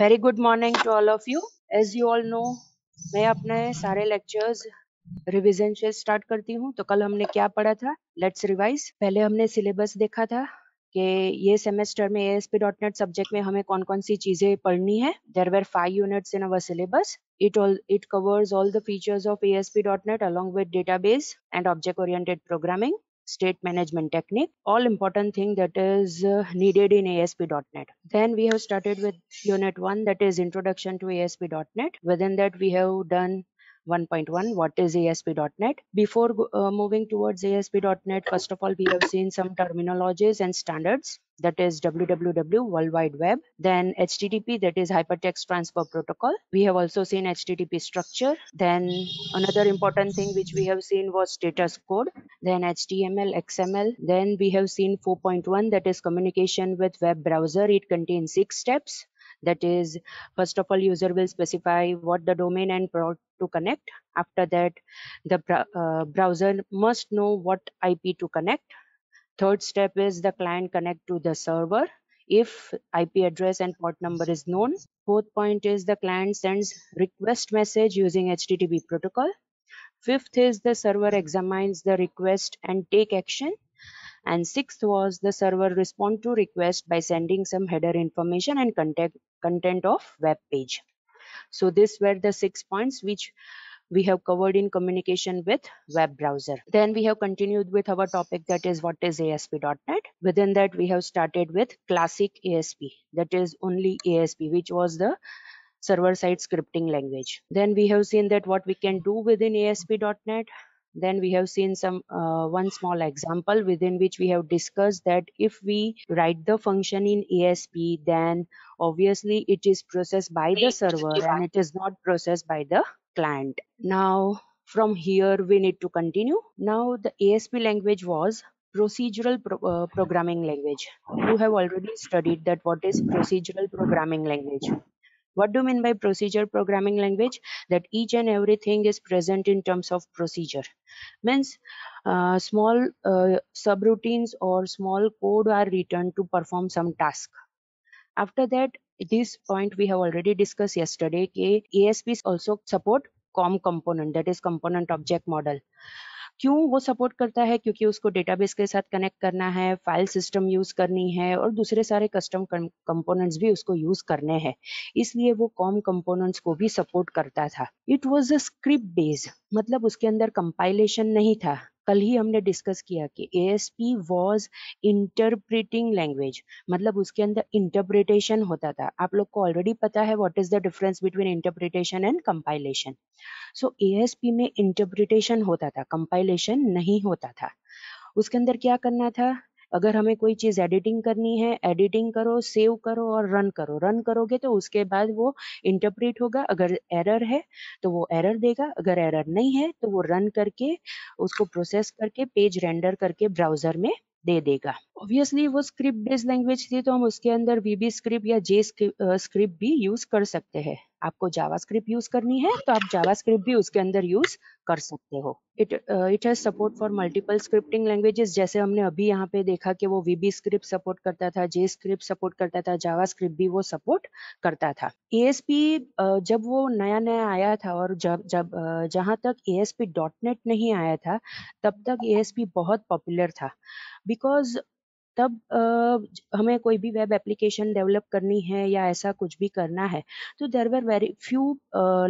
Very good morning to all of you as you all know मैं अपने सारे lectures revision से start करती हूँ तो कल हमने क्या पढ़ा था लेट्स रिवाइज पहले हमने सिलेबस देखा था कि ये सेमेस्टर में S P dot net subject में हमें कौन कौन सी चीजें पढ़नी है there were five units in our syllabus it it all all covers the features of A S P dot net along with data base and object oriented programming state management technique all important thing that is uh, needed in asp.net then we have started with unit 1 that is introduction to asp.net within that we have done 1.1 what is ASP.NET before uh, moving towards ASP.NET first of all we have seen some terminologies and standards that is www world wide web then http that is hypertext transfer protocol we have also seen http structure then another important thing which we have seen was status code then html xml then we have seen 4.1 that is communication with web browser it contains six steps that is, first of all, user will specify what the domain and port to connect. After that, the uh, browser must know what IP to connect. Third step is the client connect to the server if IP address and port number is known. Fourth point is the client sends request message using HTTP protocol. Fifth is the server examines the request and take action. And sixth was the server respond to request by sending some header information and content, content of web page. So these were the six points which we have covered in communication with web browser. Then we have continued with our topic that is what is ASP.NET. Within that we have started with classic ASP that is only ASP which was the server side scripting language. Then we have seen that what we can do within ASP.NET then we have seen some uh, one small example within which we have discussed that if we write the function in asp then obviously it is processed by the server and it is not processed by the client now from here we need to continue now the asp language was procedural pro uh, programming language you have already studied that what is procedural programming language what do you mean by procedure programming language? That each and everything is present in terms of procedure. Means uh, small uh, subroutines or small code are written to perform some task. After that, this point we have already discussed yesterday. ASPs also support COM component, that is component object model. क्यों वो support करता है क्योंकि उसको database के साथ connect करना है फाइल सिस्टम यूज करनी है और दूसरे सारे कस्टम कंपोनेंट्स भी उसको यूज करने हैं इसलिए वो कॉम कंपोनेंट्स को भी सपोर्ट करता था it was a script based मतलब उसके अंदर कंपाइलेशन नहीं था कल ही हमने डिस्कस किया कि A S P was interpreting language मतलब उसके अंदर इंटरप्रिटेशन होता था आप लोग को ऑलरेडी पता है what is the difference between interpretation and compilation so A S P में इंटरप्रिटेशन होता था कंपाइलेशन नहीं होता था उसके अंदर क्या करना था अगर हमें कोई चीज़ एडिटिंग करनी है एडिटिंग करो सेव करो और रन करो रन करोगे तो उसके बाद वो इंटरप्रेट होगा अगर एरर है तो वो एरर देगा अगर एरर नहीं है तो वो रन करके उसको प्रोसेस करके पेज रेंडर करके ब्राउजर में दे देगा ऑब्वियसली वो स्क्रिप्ट बेस्ड लैंग्वेज थी तो हम उसके अंदर वीबी स्क्रिप्ट या जे स्क्रिप्ट भी यूज कर सकते हैं आपको जावास्क्रिप्ट यूज करनी है तो आप जावास्क्रिप्ट भी उसके अंदर यूज कर सकते हो it it has support for multiple scripting languages जैसे हमने अभी यहाँ पे देखा कि वो वीबी स्क्रिप्ट सपोर्ट करता था जे स्क्रिप्ट सपोर्ट करता था जावा स्क्रिप्ट भी वो सपोर्ट करता था ए uh, जब वो नया नया आया था और जब जब uh, जहाँ तक ए नहीं आया था तब तक ए बहुत पॉपुलर था बिकॉज तब आ, हमें कोई भी वेब एप्लीकेशन डेवलप करनी है या ऐसा कुछ भी करना है तो there were very few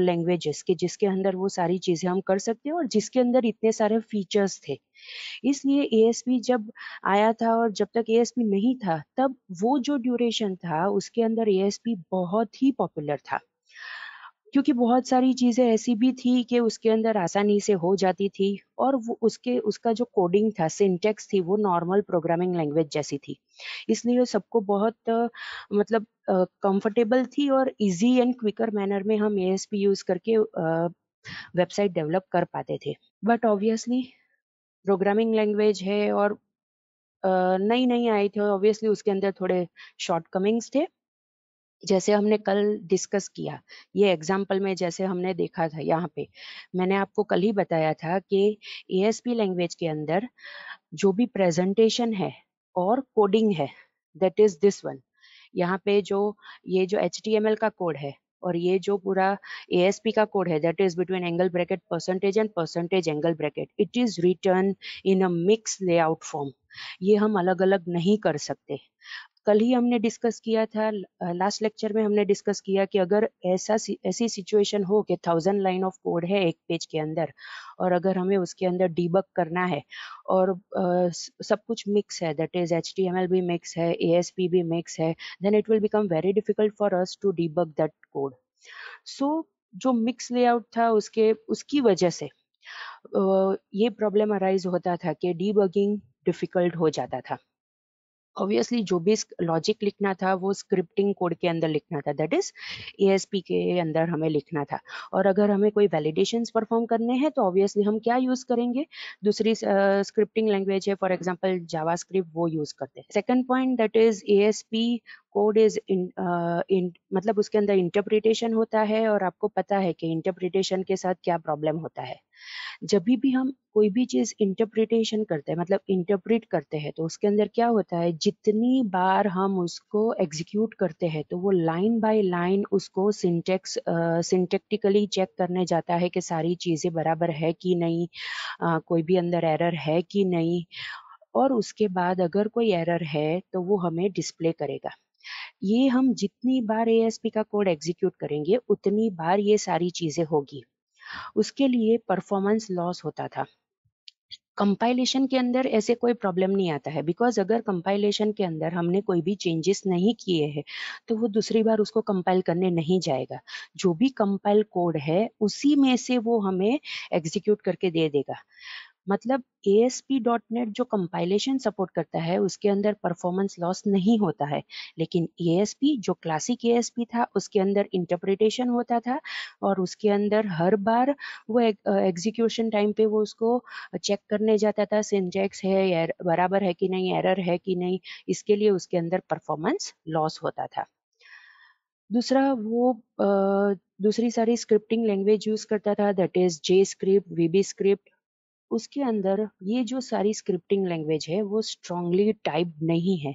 languages के जिसके अंदर वो सारी चीज़ें हम कर सकते हैं और जिसके अंदर इतने सारे फीचर्स थे इसलिए ए जब आया था और जब तक ए नहीं था तब वो जो ड्यूरेशन था उसके अंदर ए बहुत ही पॉपुलर था क्योंकि बहुत सारी चीज़ें ऐसी भी थी कि उसके अंदर आसानी से हो जाती थी और वो उसके उसका जो कोडिंग था सिंटेक्स थी वो नॉर्मल प्रोग्रामिंग लैंग्वेज जैसी थी इसलिए सबको बहुत मतलब कंफर्टेबल थी और इजी एंड क्विकर मैनर में हम ए यूज़ करके वेबसाइट डेवलप कर पाते थे बट ऑब्वियसली प्रोग्रामिंग लैंग्वेज है और नई नई आई थी ऑब्वियसली उसके अंदर थोड़े शॉर्टकमिंग्स थे जैसे हमने कल डिस्कस किया ये एग्जाम्पल में जैसे हमने देखा था यहाँ पे मैंने आपको कल ही बताया था कि पी लैंग्वेज के अंदर जो भी प्रेजेंटेशन है और कोडिंग है दैट इज दिस वन यहाँ पे जो ये जो एच का कोड है और ये जो पूरा पी का कोड है that is between angle bracket percentage and percentage angle bracket it is written in a mix layout form ये हम अलग अलग नहीं कर सकते कल ही हमने डिस्कस किया था लास्ट लेक्चर में हमने डिस्कस किया कि अगर ऐसा ऐसी सिचुएशन हो कि थाउजेंड लाइन ऑफ कोड है एक पेज के अंदर और अगर हमें उसके अंदर डीबक करना है और uh, सब कुछ मिक्स है दैट इज एच भी मिक्स है ए भी मिक्स है then it will become very difficult for us to debug that code so जो मिक्स लेआउट था उसके उसकी वजह से uh, ये प्रॉब्लम अराइज होता था कि डीबगिंग डिफिकल्ट हो जाता था ऑब्वियसली जो भी लॉजिक लिखना था वो स्क्रिप्टिंग कोड के अंदर लिखना था दैट इज पी के अंदर हमें लिखना था और अगर हमें कोई वैलिडेशन परफॉर्म करने हैं तो ऑब्वियसली हम क्या यूज करेंगे दूसरी स्क्रिप्टिंग लैंग्वेज है फॉर एग्जाम्पल जावा वो यूज करते हैं second point that is P code is in मतलब उसके अंदर इंटरप्रिटेशन होता है और आपको पता है कि इंटरप्रिटेशन के साथ क्या प्रॉब्लम होता है जब भी हम कोई भी चीज़ इंटरप्रिटेशन करते हैं मतलब इंटरप्रिट करते हैं तो उसके अंदर क्या होता है जितनी बार हम उसको एग्जीक्यूट करते हैं तो वो लाइन बाय लाइन उसको सिंटेक्स सिंटेक्टिकली चेक करने जाता है कि सारी चीज़ें बराबर है कि नहीं uh, कोई भी अंदर एरर है कि नहीं और उसके बाद अगर कोई एरर है तो वो हमें डिस्प्ले करेगा ये हम जितनी बार ए का कोड एग्जीक्यूट करेंगे उतनी बार ये सारी चीज़ें होगी उसके लिए परफॉर्मेंस लॉस होता था कंपाइलेशन के अंदर ऐसे कोई प्रॉब्लम नहीं आता है बिकॉज अगर कंपाइलेशन के अंदर हमने कोई भी चेंजेस नहीं किए हैं तो वो दूसरी बार उसको कंपाइल करने नहीं जाएगा जो भी कंपाइल कोड है उसी में से वो हमें एग्जीक्यूट करके दे देगा मतलब A S P dot net जो कंपाइलेशन सपोर्ट करता है उसके अंदर परफॉर्मेंस लॉस नहीं होता है लेकिन ए एस पी जो क्लासिक ए एस पी था उसके अंदर इंटरप्रिटेशन होता था और उसके अंदर हर बार वो एग्जीक्यूशन टाइम पे वो उसको चेक करने जाता था सिंजेक्स है बराबर है कि नहीं एरर है कि नहीं इसके लिए उसके अंदर परफॉर्मेंस लॉस होता था दूसरा वो दूसरी सारी स्क्रिप्टिंग लैंग्वेज यूज करता था that is J script VB script उसके अंदर ये जो सारी स्क्रिप्टिंग लैंग्वेज है वो स्ट्रांगली टाइप नहीं है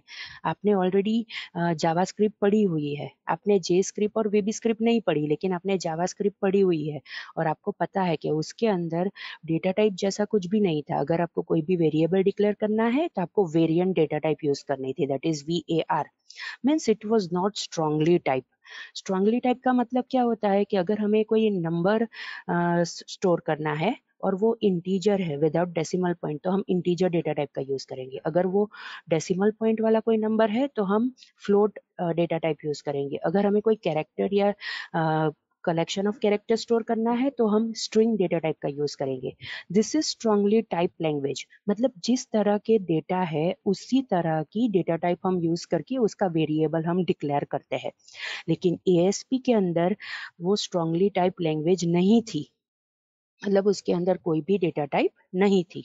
आपने ऑलरेडी जावा स्क्रिप्ट पढ़ी हुई है आपने जे स्क्रिप्ट और वेबी स्क्रिप्ट नहीं पढ़ी लेकिन आपने जावा स्क्रिप्ट पढ़ी हुई है और आपको पता है कि उसके अंदर डेटा टाइप जैसा कुछ भी नहीं था अगर आपको कोई भी वेरिएबल डिक्लेयर करना है तो आपको वेरियंट डेटा टाइप यूज करनी थी that is V A R means it was not strongly type strongly type का मतलब क्या होता है कि अगर हमें कोई नंबर स्टोर करना है और वो इंटीजर है विदाउट डेसिमल पॉइंट तो हम इंटीजर डेटा टाइप का यूज़ करेंगे अगर वो डेसिमल पॉइंट वाला कोई नंबर है तो हम फ्लोट डेटा टाइप यूज़ करेंगे अगर हमें कोई कैरेक्टर या कलेक्शन ऑफ कैरेक्टर स्टोर करना है तो हम स्ट्रिंग डेटा टाइप का यूज करेंगे this is strongly type language मतलब जिस तरह के डेटा है उसी तरह की डेटा टाइप हम यूज करके उसका वेरिएबल हम डिक्लेयर करते हैं लेकिन ए के अंदर वो स्ट्रांगली टाइप लैंग्वेज नहीं थी मतलब उसके अंदर कोई भी डेटा टाइप नहीं थी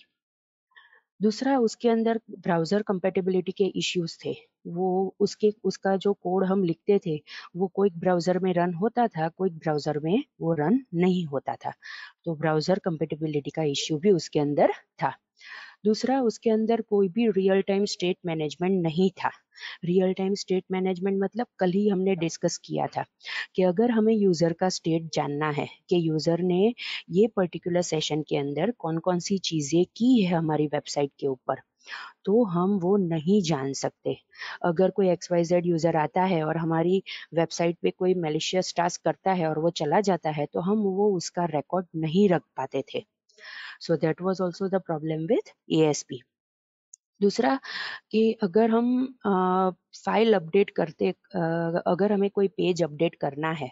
दूसरा उसके अंदर ब्राउज़र कंपेटेबिलिटी के इश्यूज थे वो उसके उसका जो कोड हम लिखते थे वो कोई ब्राउज़र में रन होता था कोई ब्राउज़र में वो रन नहीं होता था तो ब्राउज़र कंपेटेबिलिटी का इश्यू भी उसके अंदर था दूसरा उसके अंदर कोई भी रियल टाइम स्टेट मैनेजमेंट नहीं था रियल टाइम स्टेट मैनेजमेंट मतलब कल ही हमने डिस्कस किया था कि अगर हमें यूज़र का स्टेट जानना है कि यूज़र ने ये पर्टिकुलर सेशन के अंदर कौन कौन सी चीज़ें की है हमारी वेबसाइट के ऊपर तो हम वो नहीं जान सकते अगर कोई एक्स वाई जेड यूज़र आता है और हमारी वेबसाइट पे कोई मेलिशियस टास्क करता है और वो चला जाता है तो हम वो उसका रिकॉर्ड नहीं रख पाते थे so that was also the problem with A S P दूसरा कि अगर हम फाइल अपडेट करते आ, अगर हमें कोई पेज अपडेट करना है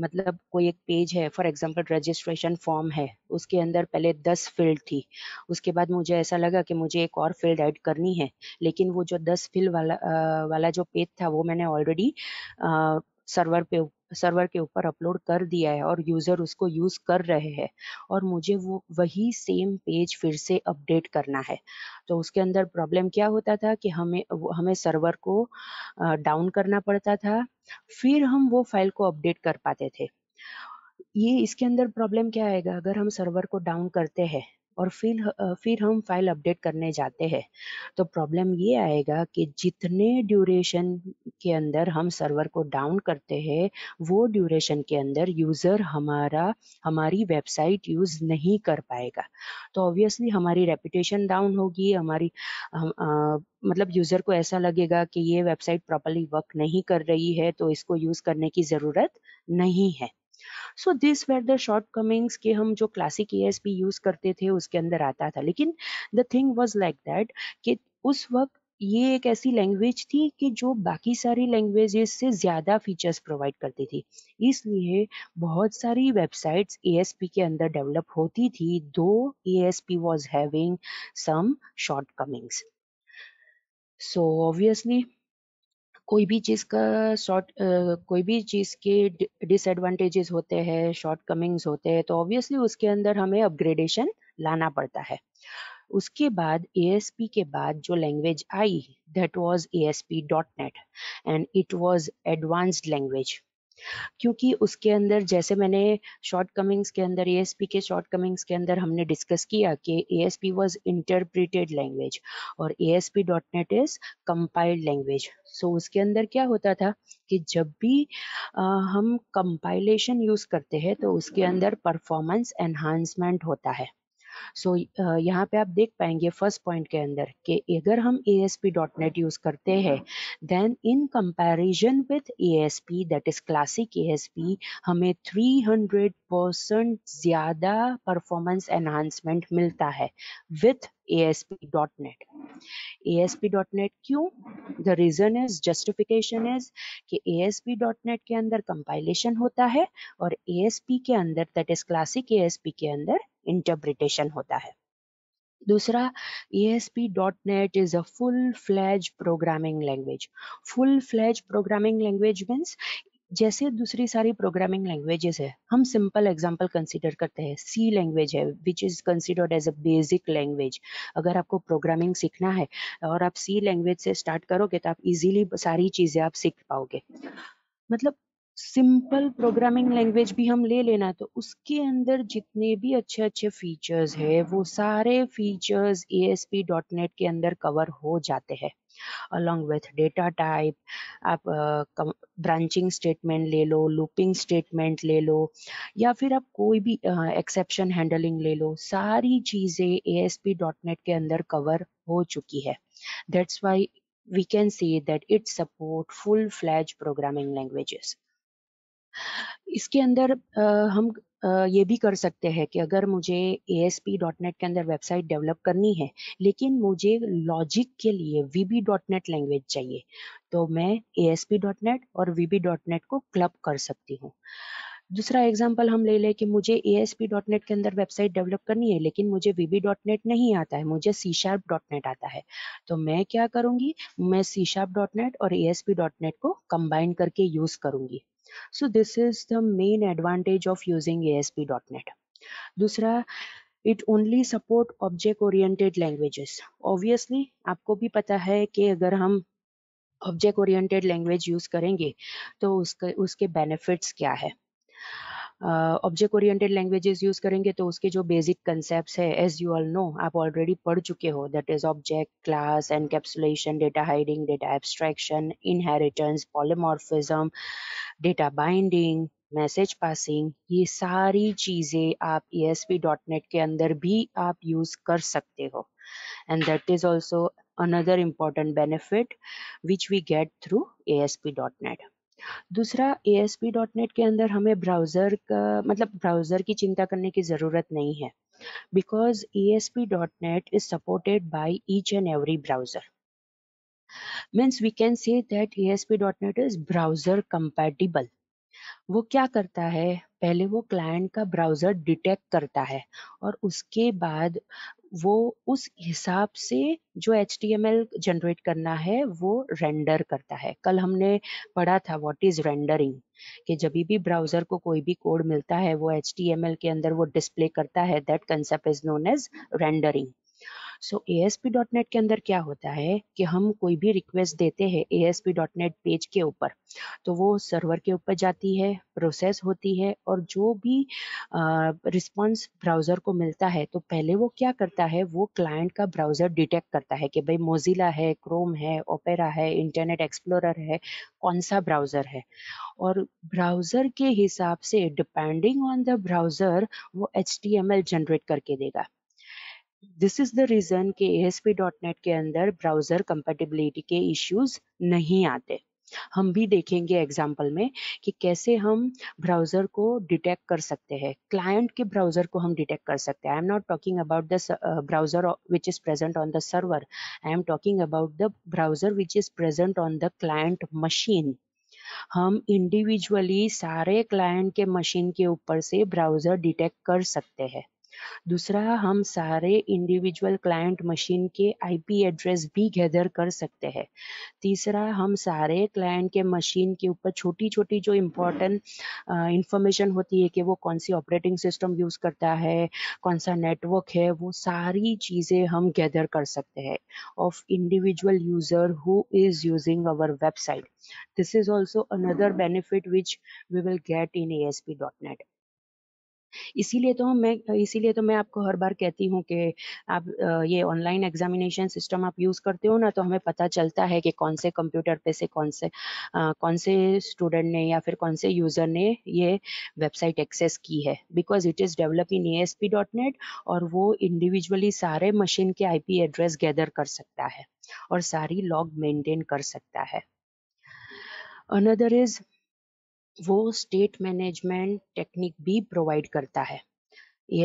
मतलब कोई एक पेज है फॉर एग्जांपल रजिस्ट्रेशन फॉर्म है उसके अंदर पहले दस फील्ड थी उसके बाद मुझे ऐसा लगा कि मुझे एक और फील्ड ऐड करनी है लेकिन वो जो दस फील्ड वाला आ, वाला जो पेज था वो मैंने ऑलरेडी सर्वर पे सर्वर के ऊपर अपलोड कर दिया है और यूज़र उसको यूज़ कर रहे हैं और मुझे वो वही सेम पेज फिर से अपडेट करना है तो उसके अंदर प्रॉब्लम क्या होता था कि हमें हमें सर्वर को डाउन करना पड़ता था फिर हम वो फाइल को अपडेट कर पाते थे ये इसके अंदर प्रॉब्लम क्या आएगा अगर हम सर्वर को डाउन करते हैं और फिर फिर हम फाइल अपडेट करने जाते हैं तो प्रॉब्लम ये आएगा कि जितने ड्यूरेशन के अंदर हम सर्वर को डाउन करते हैं वो ड्यूरेशन के अंदर यूज़र हमारा हमारी वेबसाइट यूज़ नहीं कर पाएगा तो ऑब्वियसली हमारी रेपुटेशन डाउन होगी हमारी हम, आ, मतलब यूज़र को ऐसा लगेगा कि ये वेबसाइट प्रॉपरली वर्क नहीं कर रही है तो इसको यूज़ करने की ज़रूरत नहीं है so this were the shortcomings के हम जो क्लासिक ए यूज़ करते थे उसके अंदर आता था लेकिन the thing was like that कि उस वक्त ये एक ऐसी लैंग्वेज थी कि जो बाकी सारी लैंग्वेजेस से ज़्यादा फीचर्स प्रोवाइड करती थी इसलिए बहुत सारी वेबसाइट्स ए के अंदर डेवलप होती थी दो A S P was having some shortcomings so obviously कोई भी चीज़ का शॉर्ट कोई भी चीज़ के डिसएडवांटेजेस होते हैं शॉर्ट कमिंग्स होते हैं तो ऑब्वियसली उसके अंदर हमें अपग्रेडेशन लाना पड़ता है उसके बाद ए के बाद जो लैंग्वेज आई that was A S P dot net and it was advanced language क्योंकि उसके अंदर जैसे मैंने शॉर्ट कमिंग्स के अंदर ए के शॉर्ट कमिंग्स के अंदर हमने डिस्कस किया कि A S P was interpreted language और A S P dot net is compiled language so उसके अंदर क्या होता था कि जब भी आ, हम कंपाइलेशन यूज़ करते हैं तो उसके अंदर परफॉर्मेंस एनहांसमेंट होता है सो यहाँ पे आप देख पाएंगे फर्स्ट पॉइंट के अंदर कि अगर हम A S P dot net use करते हैं then in comparison with A S P that is classic A S P हमें थ्री हंड्रेड परसेंट ज़्यादा परफॉर्मेंस एनहांसमेंट मिलता है विथ ASP.NET. ASP.NET क्यों? The reason is justification is कि ASP.NET के अंदर कंपाइलेशन होता है और ASP के अंदर that is classic ASP के अंदर इंटरप्रिटेशन होता है दूसरा ASP.NET is a full fledged programming language full fledged programming language means जैसे दूसरी सारी प्रोग्रामिंग लैंग्वेजेस है हम सिंपल एग्जांपल कंसीडर करते हैं सी लैंग्वेज है which is considered as a basic language अगर आपको प्रोग्रामिंग सीखना है और आप सी लैंग्वेज से स्टार्ट करोगे तो आप इजीली सारी चीज़ें आप सीख पाओगे मतलब सिंपल प्रोग्रामिंग लैंग्वेज भी हम ले लेना तो उसके अंदर जितने भी अच्छे अच्छे फीचर्स है वो सारे features A S P dot net के अंदर कवर हो जाते हैं अलॉन्ग विथ डेटा टाइप आप ब्रांचिंग स्टेटमेंट ले लो लूपिंग स्टेटमेंट ले लो या फिर आप कोई भी एक्सेप्शन uh, हैंडलिंग ले लो सारी चीज़ें A S P dot net के अंदर कवर हो चुकी है that's why we can see that it support full fledged programming languages इसके अंदर आ, हम आ, ये भी कर सकते हैं कि अगर मुझे A S P dot net के अंदर वेबसाइट डेवलप करनी है लेकिन मुझे लॉजिक के लिए V B dot net language चाहिए तो मैं A S P dot net और वी बी डॉट नेट को क्लब कर सकती हूँ दूसरा एग्जाम्पल हम ले लें कि मुझे A S P dot net के अंदर वेबसाइट डेवलप करनी है लेकिन मुझे वी बी डॉट नेट नहीं आता है मुझे सी शार्प डॉट नेट आता है तो मैं क्या करूँगी मैं सी शार्प डॉट नेट और A S P dot net को कंबाइन करके यूज़ करूँगी main advantage of using A S P dot net दूसरा it only support object oriented languages obviously आपको भी पता है कि अगर हम ऑब्जेक्ट ओरिएंटेड लैंग्वेज यूज करेंगे तो उसके उसके बेनिफिट्स क्या है ऑब्जेक्ट ओरिएंटेड लैंग्वेजेस यूज करेंगे तो उसके जो बेसिक कंसेप्ट है एज यू ऑल नो आप ऑलरेडी पढ़ चुके हो that is object class and encapsulation data hiding data abstraction inheritance polymorphism data binding message passing ये सारी चीज़ें आप esp.net के अंदर भी आप यूज़ कर सकते हो and another that benefit which we get through A S P dot net दूसरा A S P dot net के अंदर हमें ब्राउजर का मतलब ब्राउजर की चिंता करने की जरूरत नहीं है because A S P dot net is supported by each and every browser means we can say that A S P dot net is browser compatible वो क्या करता है पहले वो क्लाइंट का ब्राउजर डिटेक्ट करता है और उसके बाद वो उस हिसाब से जो एच जनरेट करना है वो रेंडर करता है कल हमने पढ़ा था व्हाट इज़ रेंडरिंग कि जब भी ब्राउज़र को कोई भी कोड मिलता है वो एच के अंदर वो डिस्प्ले करता है that concept is known as rendering so A S P dot net के अंदर क्या होता है कि हम कोई भी रिक्वेस्ट देते हैं A S P dot net page के ऊपर तो वो सर्वर के ऊपर जाती है प्रोसेस होती है और जो भी रिस्पॉन्स ब्राउज़र को मिलता है तो पहले वो क्या करता है वो क्लाइंट का ब्राउज़र डिटेक्ट करता है कि भाई मोजिला है क्रोम है ओपेरा है इंटरनेट एक्सप्लोरर है कौन सा ब्राउज़र है और ब्राउज़र के हिसाब से डिपेंडिंग ऑन द ब्राउज़र वो एच जनरेट करके देगा दिस इज द रीज़न के डॉट नेट के अंदर ब्राउज़र कंपेटिबिलिटी के इश्यूज नहीं आते हम भी देखेंगे एग्जाम्पल में कि कैसे हम ब्राउज़र को डिटेक्ट कर सकते हैं क्लाइंट के ब्राउज़र को हम डिटेक्ट कर सकते हैं I am not talking about the browser which is present on the server I am talking about the browser which is present on the client machine हम इंडिविजुअली सारे क्लाइंट के machine के ऊपर से ब्राउज़र डिटेक्ट कर सकते हैं दूसरा हम सारे इंडिविजुअल क्लाइंट मशीन के आईपी एड्रेस भी गैदर कर सकते हैं तीसरा हम सारे क्लाइंट के मशीन के ऊपर छोटी छोटी जो इम्पोर्टेंट इंफॉर्मेशन होती है कि वो कौन सी ऑपरेटिंग सिस्टम यूज़ करता है कौन सा नेटवर्क है वो सारी चीज़ें हम गैदर कर सकते हैं of individual user who is using our website this is also benefit which we will get in A S P dot net इसीलिए तो मैं इसीलिए तो मैं आपको हर बार कहती हूँ कि आप ये ऑनलाइन एग्जामिनेशन सिस्टम आप यूज़ करते हो ना तो हमें पता चलता है कि कौन से कंप्यूटर पे से कौन से आ, कौन से स्टूडेंट ने या फिर कौन से यूज़र ने ये वेबसाइट एक्सेस की है because it is develop in A और वो इंडिविजुअली सारे मशीन के पी एड्रेस गैदर कर सकता है और सारी लॉग मेनटेन कर सकता है अनदर इज़ वो स्टेट मैनेजमेंट टेक्निक भी प्रोवाइड करता है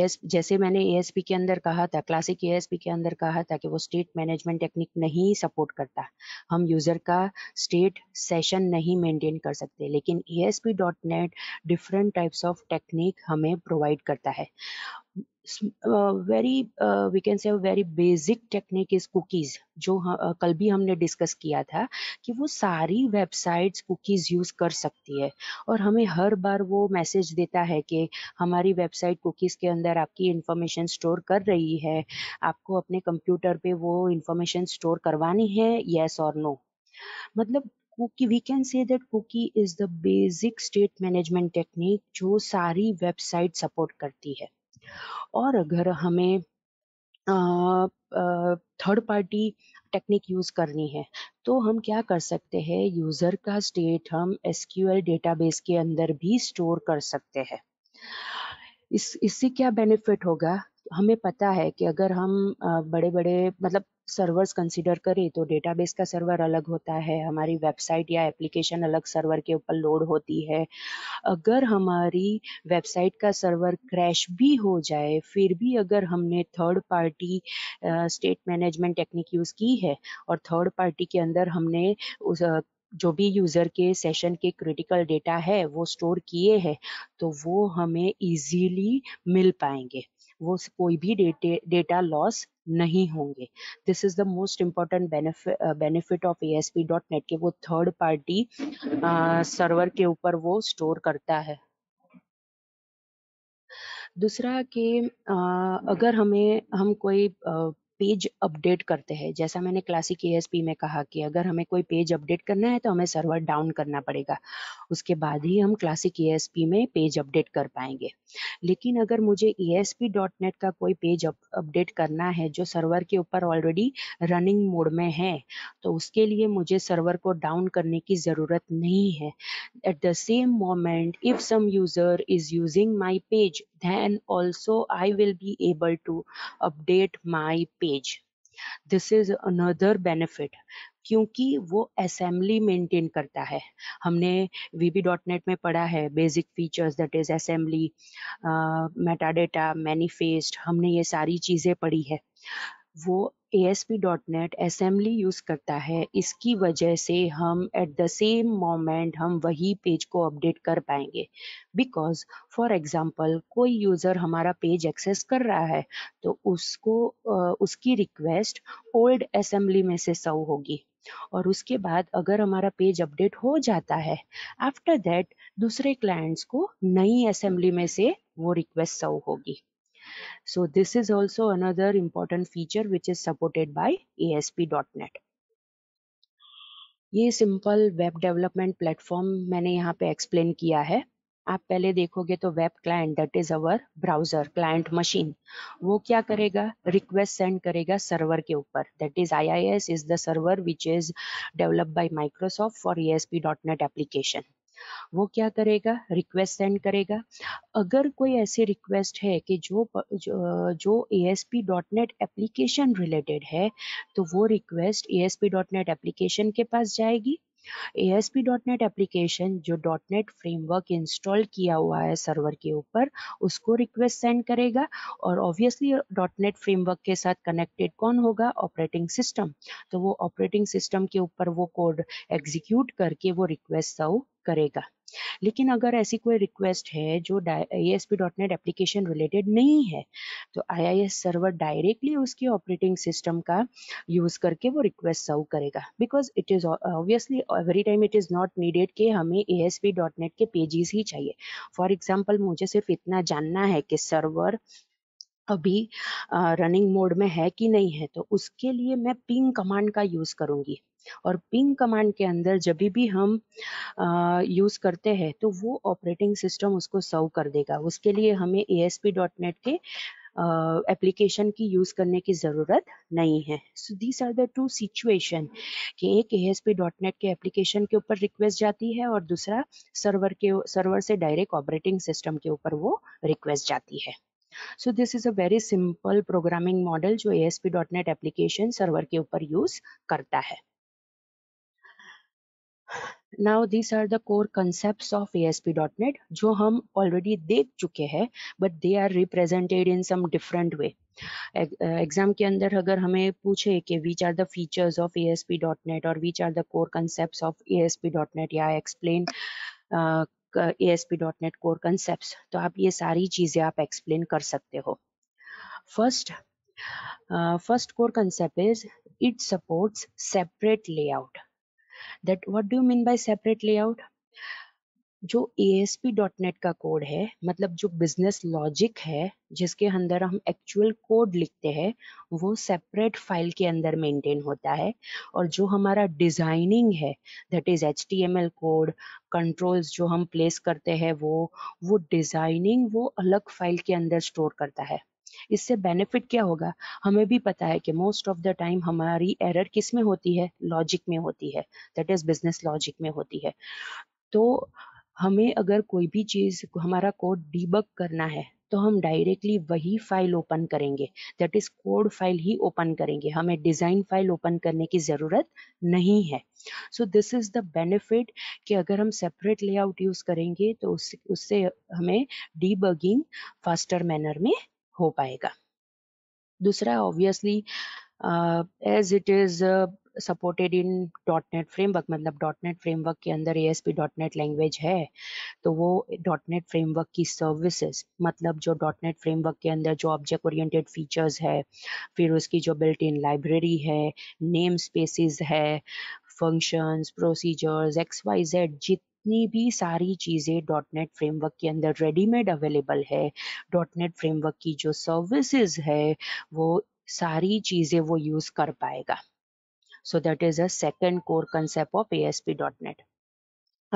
एस जैसे मैंने ए के अंदर कहा था क्लासिक ए के अंदर कहा था कि वो स्टेट मैनेजमेंट टेक्निक नहीं सपोर्ट करता हम यूज़र का स्टेट सेशन नहीं मेंटेन कर सकते लेकिन A dot net different types of technique हमें प्रोवाइड करता है very we can say very basic technique is cookies जो uh, कल भी हमने डिस्कस किया था कि वो सारी वेबसाइट्स कुकीज यूज कर सकती है और हमें हर बार वो मैसेज देता है कि हमारी वेबसाइट कुकीज के अंदर आपकी इंफॉर्मेशन स्टोर कर रही है आपको अपने कंप्यूटर पे वो इंफॉर्मेशन स्टोर करवानी है येस और नो मतलब cookie we can say that cookie is the basic state management technique जो सारी वेबसाइट सपोर्ट करती है और अगर हमें थर्ड पार्टी टेक्निक यूज़ करनी है तो हम क्या कर सकते हैं यूज़र का स्टेट हम एस डेटाबेस के अंदर भी स्टोर कर सकते हैं इस इससे क्या बेनिफिट होगा हमें पता है कि अगर हम बड़े बड़े मतलब सर्वर्स कंसिडर करें तो डेटाबेस का सर्वर अलग होता है हमारी वेबसाइट या एप्लीकेशन अलग सर्वर के ऊपर लोड होती है अगर हमारी वेबसाइट का सर्वर क्रैश भी हो जाए फिर भी अगर हमने third party state management technique use की है और थर्ड पार्टी के अंदर हमने उस uh, जो भी यूज़र के सेशन के क्रिटिकल डेटा है वो स्टोर किए हैं तो वो हमें इजीली मिल पाएंगे वो कोई भी डेटा लॉस नहीं होंगे this is the most important benefit of A S P dot net के वो थर्ड पार्टी सर्वर के ऊपर वो स्टोर करता है दूसरा कि अगर हमें हम कोई पेज अपडेट करते हैं जैसा मैंने क्लासिक ए में कहा कि अगर हमें कोई पेज अपडेट करना है तो हमें सर्वर डाउन करना पड़ेगा उसके बाद ही हम क्लासिक ए में पेज अपडेट कर पाएंगे लेकिन अगर मुझे नेट का कोई पेज अपडेट करना है जो सर्वर के ऊपर ऑलरेडी रनिंग मोड में है तो उसके लिए मुझे सर्वर को डाउन करने की ज़रूरत नहीं है at the same moment if some user is using my page then also I will be able to update my page this is another benefit क्योंकि वो असेंबली मेंटेन करता है हमने वी डॉट नेट में पढ़ा है basic features that is assembly metadata manifest हमने ये सारी चीज़ें पढ़ी है वो ASP.NET असेंबली यूज़ करता है इसकी वजह से हम एट द सेम मोमेंट हम वही पेज को अपडेट कर पाएंगे बिकॉज फॉर एग्जांपल कोई यूज़र हमारा पेज एक्सेस कर रहा है तो उसको उसकी रिक्वेस्ट ओल्ड असेंबली में से सव होगी और उसके बाद अगर हमारा पेज अपडेट हो जाता है आफ्टर दैट दूसरे क्लाइंट्स को नई असेंबली में से वो रिक्वेस्ट सव होगी So this is also another important feature which is supported by ASP.NET. ये सिंपल वेब डेवलपमेंट प्लेटफॉर्म मैंने यहाँ पे एक्सप्लेन किया है आप पहले देखोगे तो web client that is our browser client machine वो क्या करेगा रिक्वेस्ट सेंड करेगा सर्वर के ऊपर that is I I S is the server which is develop by Microsoft for E S P dot net application वो क्या करेगा request send करेगा अगर कोई ऐसी रिक्वेस्ट है कि जो जो A S P dot net application related है तो वो request A S P dot net application के पास जाएगी ASP.NET एप्लीकेशन जो .NET फ्रेमवर्क इंस्टॉल किया हुआ है सर्वर के ऊपर उसको रिक्वेस्ट सेंड करेगा और ऑब्वियसली .NET फ्रेमवर्क के साथ कनेक्टेड कौन होगा ऑपरेटिंग सिस्टम तो वो ऑपरेटिंग सिस्टम के ऊपर वो कोड एग्जीक्यूट करके वो रिक्वेस्ट सर्व करेगा लेकिन अगर ऐसी कोई रिक्वेस्ट है जो आई एस एप्लीकेशन रिलेटेड नहीं है तो आई सर्वर डायरेक्टली उसकी ऑपरेटिंग सिस्टम का यूज़ करके वो रिक्वेस्ट सर्व करेगा because it is obviously every time it is not needed कि हमें A S P dot net के पेजेस ही चाहिए फॉर एग्जाम्पल मुझे सिर्फ इतना जानना है कि सर्वर अभी रनिंग मोड में है कि नहीं है तो उसके लिए मैं पिंग कमांड का यूज़ करूंगी और पिंग कमांड के अंदर जब भी हम यूज़ करते हैं तो वो ऑपरेटिंग सिस्टम उसको सर्व कर देगा उसके लिए हमें ए एस के एप्लीकेशन uh, की यूज करने की जरूरत नहीं है so these are the two situation कि एक A S P dot net के एप्लीकेशन के ऊपर रिक्वेस्ट जाती है और दूसरा सर्वर के सर्वर से डायरेक्ट ऑपरेटिंग सिस्टम के ऊपर वो रिक्वेस्ट जाती है so this is a very simple programming model जो A S P dot net application server के ऊपर यूज करता है now these are the core concept of A S P dot net जो हम ऑलरेडी देख चुके हैं but they are represented in some different way exam के अंदर अगर हमें पूछे कि which are the features of A S P dot net और which are the core concept of A S P dot net या explain A S P dot net core concept तो आप ये सारी चीज़ें आप एक्सप्लेन कर सकते हो first first core concept is it supports separate layout that what do you mean by separate layout जो ASP.NET का कोड है मतलब जो बिजनेस लॉजिक है जिसके अंदर हम एक्चुअल कोड लिखते हैं वो सेपरेट फाइल के अंदर मेंटेन होता है और जो हमारा डिजाइनिंग है that is H code controls जो हम प्लेस करते हैं वो वो डिजाइनिंग वो अलग फाइल के अंदर स्टोर करता है इससे बेनिफिट क्या होगा हमें भी पता है कि मोस्ट ऑफ द टाइम हमारी एरर किस में होती है लॉजिक में होती है दैट इज बिजनेस लॉजिक में होती है तो हमें अगर कोई भी चीज़ हमारा कोड डीबग करना है तो हम डायरेक्टली वही फाइल ओपन करेंगे दैट इज कोड फाइल ही ओपन करेंगे हमें डिज़ाइन फाइल ओपन करने की ज़रूरत नहीं है so this is the benefit कि अगर हम सेपरेट लेआउट यूज़ करेंगे तो उससे उससे हमें डीबगिंग फास्टर मैनर में हो पाएगा दूसरा obviously as it is supported in dot net framework मतलब डॉट नेट फ्रेमवर्क के अंदर A S P dot net language है तो वो डॉट नेट फ्रेमवर्क की सर्विसेज मतलब जो डॉट नेट फ्रेमवर्क के अंदर जो ऑब्जेक्ट ओरिएंटेड फीचर्स है फिर उसकी जो बिल्ट इन लाइब्रेरी है नेम स्पेसिस है functions procedures X Y Z जित जितनी भी सारी चीज़ें डॉट नेट फ्रेमवर्क के अंदर रेडीमेड अवेलेबल है डॉट नेट फ्रेमवर्क की जो सर्विसेज है वो सारी चीज़ें वो यूज़ कर पाएगा so that is a second core concept of A S P dot net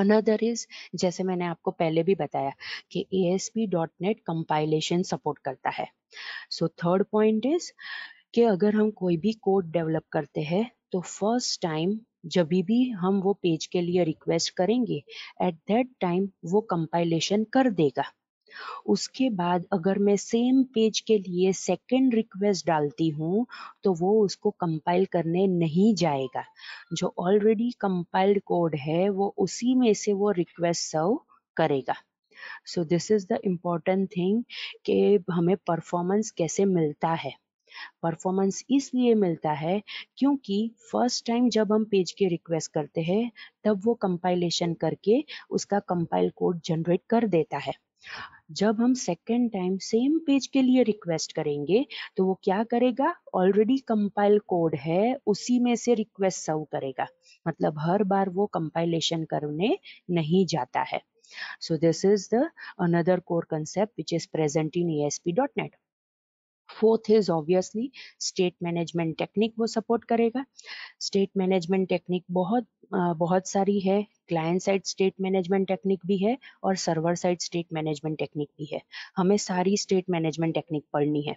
another is जैसे मैंने आपको पहले भी बताया कि A S P dot net compilation support करता है सो थर्ड पॉइंट इज कि अगर हम कोई भी कोड डेवलप करते हैं तो फर्स्ट टाइम जब भी हम वो पेज के लिए रिक्वेस्ट करेंगे एट दैट टाइम वो कंपाइलेशन कर देगा उसके बाद अगर मैं सेम पेज के लिए सेकंड रिक्वेस्ट डालती हूँ तो वो उसको कंपाइल करने नहीं जाएगा जो ऑलरेडी कंपाइल्ड कोड है वो उसी में से वो रिक्वेस्ट सर्व करेगा so this is the important thing कि हमें परफॉर्मेंस कैसे मिलता है परफॉर्मेंस इसलिए मिलता है क्योंकि फर्स्ट टाइम जब हम पेज के रिक्वेस्ट करते हैं तब वो कंपाइलेशन करके उसका कंपाइल कोड जनरेट कर देता है जब हम सेकेंड टाइम सेम पेज के लिए रिक्वेस्ट करेंगे तो वो क्या करेगा ऑलरेडी कंपाइल कोड है उसी में से रिक्वेस्ट सर्व करेगा मतलब हर बार वो कंपाइलेशन करने नहीं जाता है so this is the another core concept which is present in which S P dot net fourth is obviously state management technique वो सपोर्ट करेगा स्टेट मैनेजमेंट टेक्निक बहुत बहुत सारी है client side state management technique भी है और server side state management technique भी है हमें सारी स्टेट मैनेजमेंट टेक्निक पढ़नी है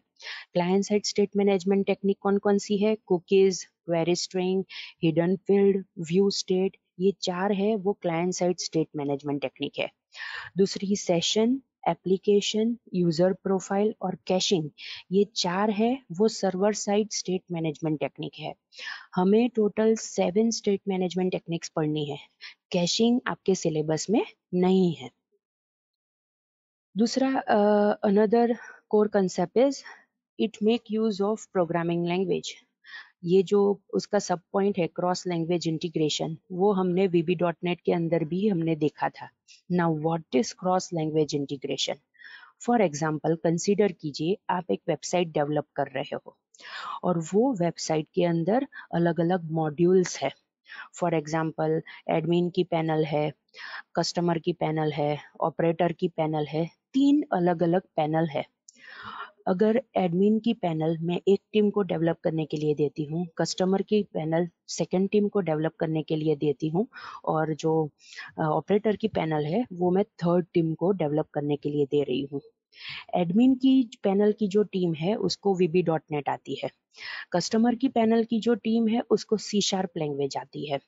client side state management technique कौन कौन सी है cookies query string hidden field view state ये चार है वो client side state management technique है दूसरी सेशन एप्लीकेशन यूजर प्रोफाइल और कैशिंग ये चार है वो server side state management technique है हमें total seven state management techniques पढ़नी है कैशिंग आपके सिलेबस में नहीं है दूसरा another core concept is it make use of programming language ये जो उसका सब पॉइंट है क्रॉस लैंग्वेज इंटीग्रेशन वो हमने वीबी डॉट नेट के अंदर भी हमने देखा था now what is cross language integration for example consider कीजिए आप एक वेबसाइट डेवलप कर रहे हो और वो वेबसाइट के अंदर अलग अलग मॉड्यूल्स है फॉर एग्जाम्पल एडमिन की पैनल है कस्टमर की पैनल है ऑपरेटर की पैनल है तीन अलग अलग पैनल है अगर एडमिन की पैनल मैं एक टीम को डेवलप करने के लिए देती हूँ कस्टमर की पैनल सेकेंड टीम को डेवलप करने के लिए देती हूँ और जो ऑपरेटर की पैनल है वो मैं थर्ड टीम को डेवलप करने के लिए दे रही हूँ एडमिन की पैनल की जो टीम है उसको वीबी डॉट नेट आती है कस्टमर की पैनल की जो टीम है उसको सी शार्प लैंग्वेज आती है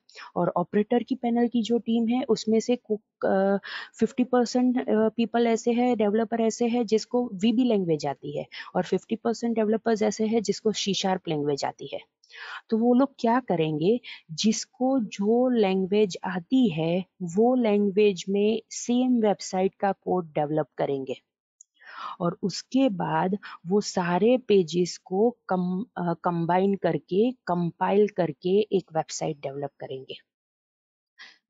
और ऑपरेटर की पैनल की जो टीम है उसमें से फिफ्टी परसेंट पीपल ऐसे हैं डेवलपर ऐसे हैं जिसको वीबी लैंग्वेज आती है और फिफ्टी परसेंट डेवलपर्स ऐसे हैं जिसको सी शार्प लैंग्वेज आती है तो वो लोग क्या करेंगे जिसको जो लैंग्वेज आती है वो लैंग्वेज में सेम वेबसाइट का कोड डेवलप करेंगे और उसके बाद वो सारे पेजेस को कम कंबाइन करके कंपाइल करके एक वेबसाइट डेवलप करेंगे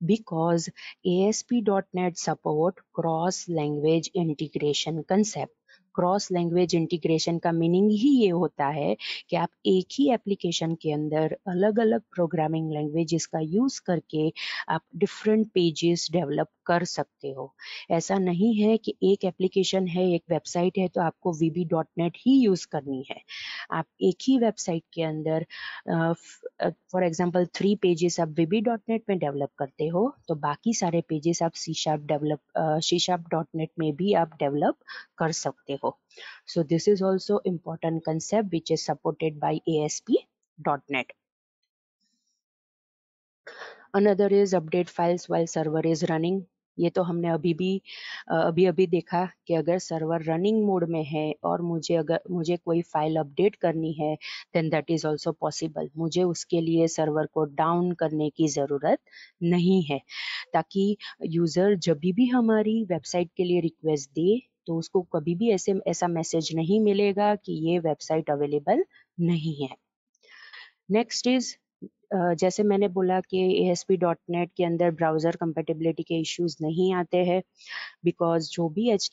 because ASP.NET support cross language integration concept cross language integration का मीनिंग ही ये होता है कि आप एक ही एप्लीकेशन के अंदर अलग अलग प्रोग्रामिंग लैंग्वेजेस का यूज़ करके आप डिफरेंट पेजेस डेवलप कर सकते हो ऐसा नहीं है कि एक एप्लीकेशन है एक वेबसाइट है तो आपको नेट ही यूज़ करनी है आप एक ही वेबसाइट के अंदर फॉर एग्जाम्पल थ्री पेजेस आप नेट में डेवलप करते हो तो बाकी सारे पेजेस आप C sharp sharp develop C sharp dot net में भी आप डेवलप कर सकते हो so important concept which is supported by A S P dot net another is update files while server is running ये तो हमने अभी भी अभी अभी देखा कि अगर सर्वर रनिंग मोड में है और मुझे अगर मुझे कोई फाइल अपडेट करनी है then that is also possible मुझे उसके लिए सर्वर को डाउन करने की ज़रूरत नहीं है ताकि यूज़र जब भी हमारी वेबसाइट के लिए रिक्वेस्ट दे तो उसको कभी भी ऐसे ऐसा मैसेज नहीं मिलेगा कि ये वेबसाइट अवेलेबल नहीं है नेक्स्ट इज जैसे मैंने बोला कि नेट के अंदर ब्राउज़र कंपेटेबिलिटी के इश्यूज नहीं आते हैं बिकॉज जो भी एच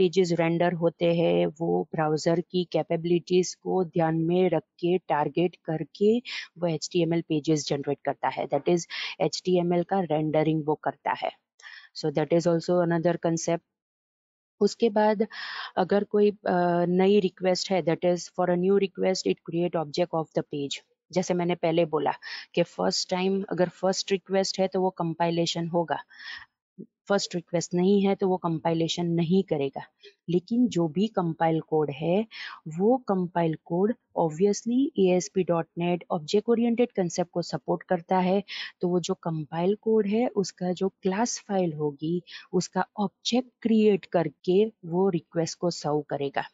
पेजेस रेंडर होते हैं वो ब्राउज़र की कैपेबिलिटीज़ को ध्यान में रख के टारगेट करके वो एच पेजेस जनरेट करता है दैट इज़ एच का रेंडरिंग वो करता है so that is also another concept उसके बाद अगर कोई नई रिक्वेस्ट है that is for a new request it create object of the page जैसे मैंने पहले बोला कि फर्स्ट टाइम अगर फर्स्ट रिक्वेस्ट है तो वो कंपाइलेशन होगा फर्स्ट रिक्वेस्ट नहीं है तो वो कंपाइलेशन नहीं करेगा लेकिन जो भी कंपाइल कोड है वो compile code obviously A S P dot net object oriented concept को सपोर्ट करता है तो वो जो कंपाइल कोड है उसका जो क्लास फाइल होगी उसका ऑब्जेक्ट क्रिएट करके वो रिक्वेस्ट को सर्व करेगा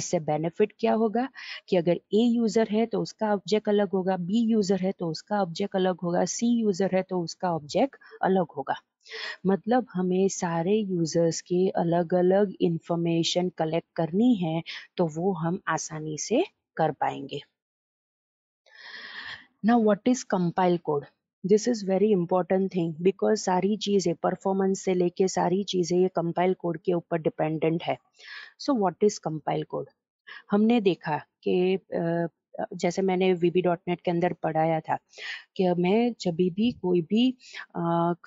इससे बेनिफिट क्या होगा कि अगर ए यूज़र है तो उसका ऑब्जेक्ट अलग होगा बी यूज़र है तो उसका ऑब्जेक्ट अलग होगा सी यूज़र है तो उसका ऑब्जेक्ट अलग होगा मतलब हमें सारे यूज़र्स के अलग अलग इंफॉर्मेशन कलेक्ट करनी है तो वो हम आसानी से कर पाएंगे ना what is compile code this is very important thing because सारी चीज़ें परफॉर्मेंस से लेके सारी चीज़ें ये कंपाइल कोड के ऊपर डिपेंडेंट है so what is compile code हमने देखा कि जैसे मैंने वी डॉट नेट के अंदर पढ़ाया था कि मैं जब भी कोई भी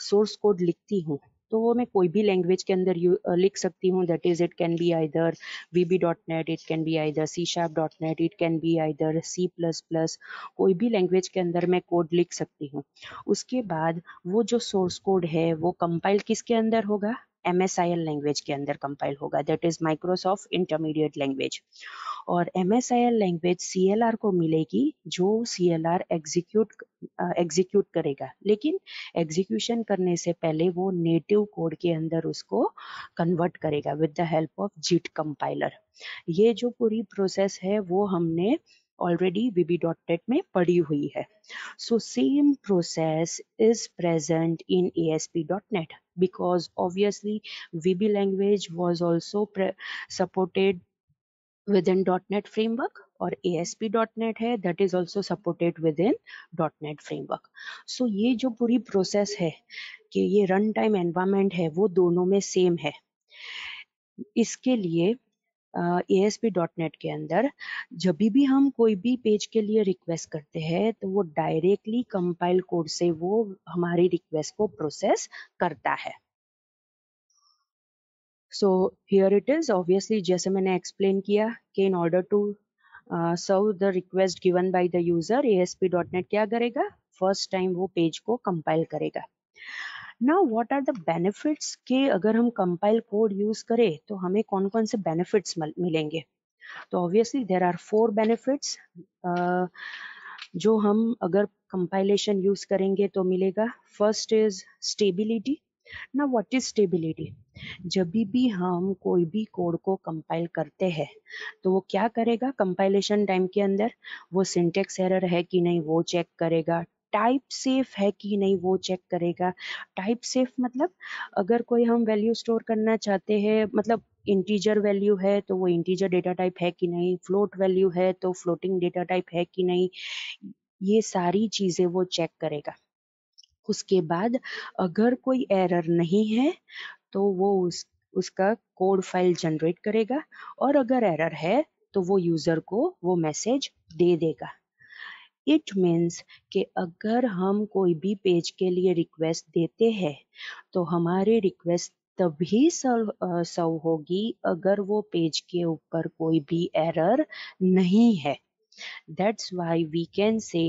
सोर्स कोड लिखती हूँ तो वो मैं कोई भी लैंग्वेज के अंदर लिख सकती हूँ that is it can be either V B dot net it can be either C sharp dot net it can be either C plus plus कोई भी लैंग्वेज के अंदर मैं कोड लिख सकती हूँ उसके बाद वो जो सोर्स कोड है वो कंपाइल किसके अंदर होगा M S I L language के अंदर कंपाइल होगा that is Microsoft intermediate language और M S I L language C L R को मिलेगी जो C L R execute execute करेगा लेकिन एग्जीक्यूशन करने से पहले वो नेटिव कोड के अंदर उसको कन्वर्ट करेगा with the help of JIT compiler ये जो पूरी प्रोसेस है वो हमने ऑलरेडी वीबी डॉट टेट में पड़ी हुई है so same process is present in A S P dot net because obviously VB language was also supported within dot net framework और A S P dot net है that is also supported within dot net framework so ये जो पूरी process है कि ये run time environment है वो दोनों में सेम है इसके लिए ए के अंदर जब भी हम कोई भी पेज के लिए रिक्वेस्ट करते हैं तो वो डायरेक्टली कंपाइल कोड से वो हमारी रिक्वेस्ट को प्रोसेस करता है so here it is obviously जैसे मैंने एक्सप्लेन किया कि in order to serve the request given by the user net क्या करेगा फर्स्ट टाइम वो पेज को कंपाइल करेगा now what are the benefits के अगर हम कंपाइल कोड यूज करें तो हमें कौन कौन से बेनिफिट्स मिलेंगे तो obviously there are four benefits जो हम अगर कंपाइलेशन यूज करेंगे तो मिलेगा फर्स्ट इज स्टेबिलिटी ना व्हाट इज स्टेबिलिटी जब भी हम कोई भी कोड को कंपाइल करते हैं तो वो क्या करेगा कंपाइलेशन टाइम के अंदर वो सिंटेक्स एरर है कि नहीं वो चेक करेगा टाइप सेफ है कि नहीं वो चेक करेगा टाइप सेफ मतलब अगर कोई हम वैल्यू स्टोर करना चाहते हैं मतलब इंटीजर वैल्यू है तो वो इंटीजर डेटा टाइप है कि नहीं फ्लोट वैल्यू है तो फ्लोटिंग डेटा टाइप है कि नहीं ये सारी चीज़ें वो चेक करेगा उसके बाद अगर कोई एरर नहीं है तो वो उस उसका कोड फाइल जनरेट करेगा और अगर एरर है तो वो यूज़र को वो मैसेज दे देगा इट मीन्स कि अगर हम कोई भी पेज के लिए रिक्वेस्ट देते हैं तो हमारी रिक्वेस्ट तभी सर्व सर्व होगी अगर वो पेज के ऊपर कोई भी एरर नहीं है That's why we can say